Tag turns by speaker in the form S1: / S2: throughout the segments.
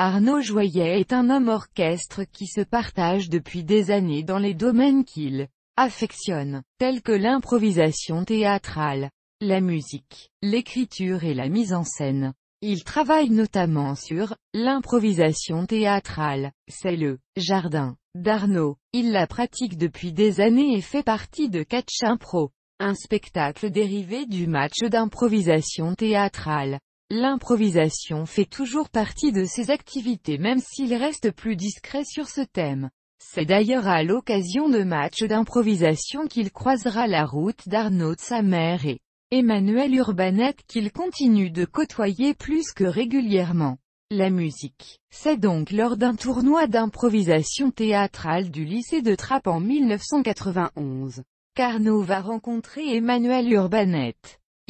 S1: Arnaud Joyet est un homme orchestre qui se partage depuis des années dans les domaines qu'il affectionne, tels que l'improvisation théâtrale, la musique, l'écriture et la mise en scène. Il travaille notamment sur l'improvisation théâtrale, c'est le jardin d'Arnaud. Il la pratique depuis des années et fait partie de Catch Impro, un spectacle dérivé du match d'improvisation théâtrale. L'improvisation fait toujours partie de ses activités même s'il reste plus discret sur ce thème. C'est d'ailleurs à l'occasion de matchs d'improvisation qu'il croisera la route d'Arnaud sa mère et Emmanuel Urbanet qu'il continue de côtoyer plus que régulièrement. La musique. C'est donc lors d'un tournoi d'improvisation théâtrale du lycée de Trappes en 1991 qu'Arnaud va rencontrer Emmanuel Urbanet.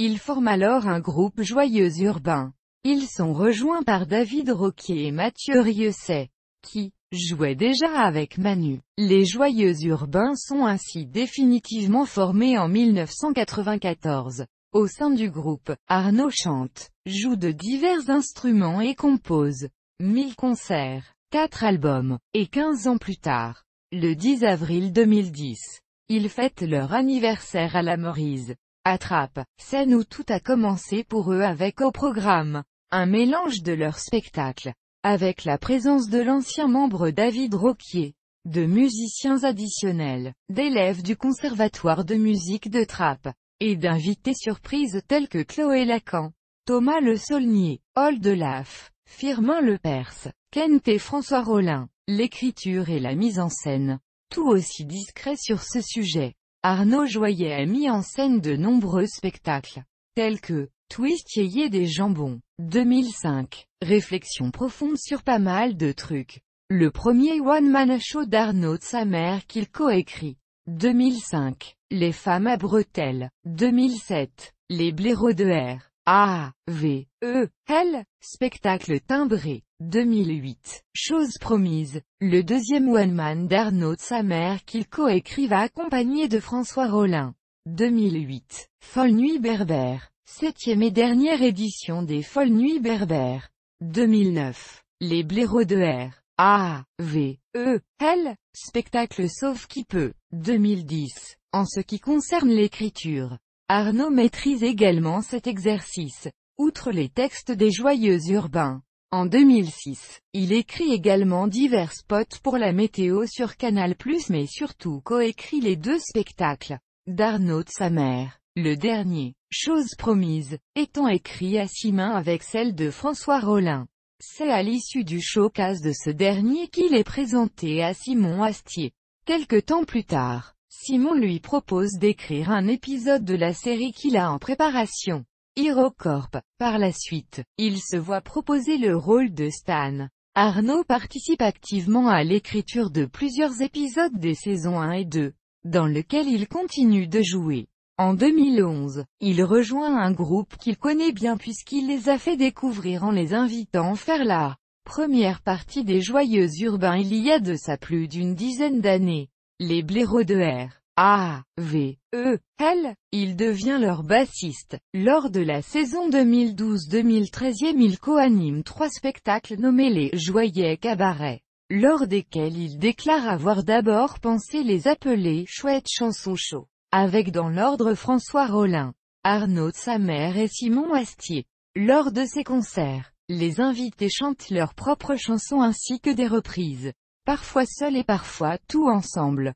S1: Ils forment alors un groupe joyeux urbain. Ils sont rejoints par David Roquier et Mathieu Rieusset, qui jouaient déjà avec Manu. Les joyeux urbains sont ainsi définitivement formés en 1994. Au sein du groupe, Arnaud chante, joue de divers instruments et compose 1000 concerts, 4 albums, et 15 ans plus tard, le 10 avril 2010, ils fêtent leur anniversaire à la Maurice. Attrape, scène où tout a commencé pour eux avec au programme. Un mélange de leur spectacle. Avec la présence de l'ancien membre David Roquier. De musiciens additionnels. D'élèves du conservatoire de musique de Trappe. Et d'invités surprises tels que Chloé Lacan. Thomas Le Saulnier. Old Laff, Firmin Le Perse. Kent et François Rollin. L'écriture et la mise en scène. Tout aussi discret sur ce sujet. Arnaud Joyet a mis en scène de nombreux spectacles, tels que Twist des jambons, 2005. Réflexion profonde sur pas mal de trucs. Le premier one-man show d'Arnaud sa mère qu'il coécrit. 2005. Les femmes à bretelles. 2007. Les blaireaux de R. A, V, E, L, spectacle timbré, 2008. Chose promise, le deuxième one-man d'Arnaud Samer qu'il co va accompagné de François Rollin. 2008. Folle Nuit Berbère. Septième et dernière édition des Folles Nuits Berbères. 2009. Les blaireaux de R. A, V, E, L, spectacle sauf qui peut. 2010. En ce qui concerne l'écriture, Arnaud maîtrise également cet exercice. Outre les textes des joyeux urbains. En 2006, il écrit également divers spots pour la météo sur Canal+, mais surtout coécrit les deux spectacles d'Arnaud de sa mère. Le dernier, Chose promise, étant écrit à six mains avec celle de François Rollin. C'est à l'issue du showcase de ce dernier qu'il est présenté à Simon Astier. Quelque temps plus tard, Simon lui propose d'écrire un épisode de la série qu'il a en préparation. HeroCorp. Par la suite, il se voit proposer le rôle de Stan. Arnaud participe activement à l'écriture de plusieurs épisodes des saisons 1 et 2, dans lequel il continue de jouer. En 2011, il rejoint un groupe qu'il connaît bien puisqu'il les a fait découvrir en les invitant à faire la première partie des Joyeux Urbains il y a de ça plus d'une dizaine d'années les blaireaux de R. A. V. E. L. Il devient leur bassiste. Lors de la saison 2012-2013, il co-anime trois spectacles nommés les Joyeux Cabaret lors desquels il déclare avoir d'abord pensé les appeler chouettes chansons show, avec dans l'ordre François Rollin, Arnaud Samer et Simon Astier. Lors de ces concerts, les invités chantent leurs propres chansons ainsi que des reprises parfois seul et parfois tout ensemble.